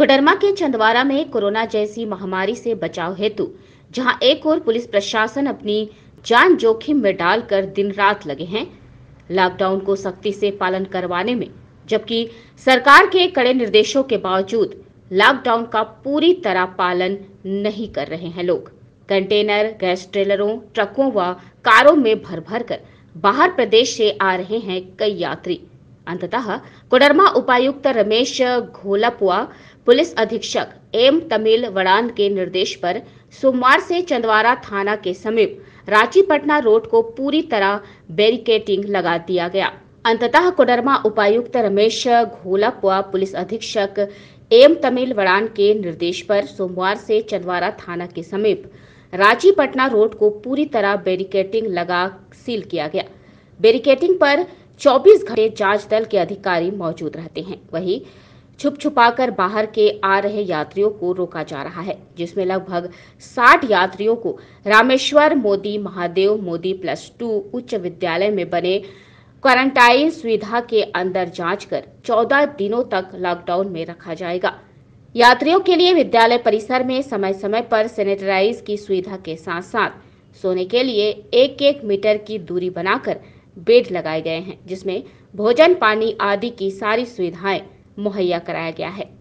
कोडरमा के चंदवारा में कोरोना जैसी महामारी से बचाव हेतु जहां एक और पुलिस प्रशासन अपनी जान जोखिम में डालकर दिन रात लगे हैं लॉकडाउन को सख्ती से पालन करवाने में जबकि सरकार के कड़े निर्देशों के बावजूद लॉकडाउन का पूरी तरह पालन नहीं कर रहे हैं लोग कंटेनर गैस ट्रेलरों ट्रकों व कारों में भर भर कर बाहर प्रदेश से आ रहे हैं कई यात्री अंततः कोडरमा उपायुक्त रमेश घोलपुआ पुलिस अधीक्षक एम तमिल वड़ान के निर्देश पर सोमवार से चंदवारा थाना के समीप रांची पटना रोड को पूरी तरह बैरिकेटिंग लगा दिया गया अंततः कोडरमा उपायुक्त रमेश घोलापुआ पुलिस अधीक्षक एम तमिल वड़ान के निर्देश पर सोमवार से चंदवारा थाना के समीप रांची पटना रोड को पूरी तरह बैरिकेटिंग लगा सील किया गया बैरिकेटिंग पर 24 घंटे जांच दल के अधिकारी मौजूद रहते हैं वही छुप छुपा कर बाहर के आ रहे यात्रियों को रोका जा रहा है जिसमें लगभग 60 यात्रियों को रामेश्वर मोदी महादेव मोदी प्लस टू उच्च विद्यालय में बने क्वारंटाइन सुविधा के अंदर जांच कर 14 दिनों तक लॉकडाउन में रखा जाएगा यात्रियों के लिए विद्यालय परिसर में समय समय पर सैनिटाइज की सुविधा के साथ साथ सोने के लिए एक एक मीटर की दूरी बनाकर बेड लगाए गए हैं जिसमें भोजन पानी आदि की सारी सुविधाएं मुहैया कराया गया है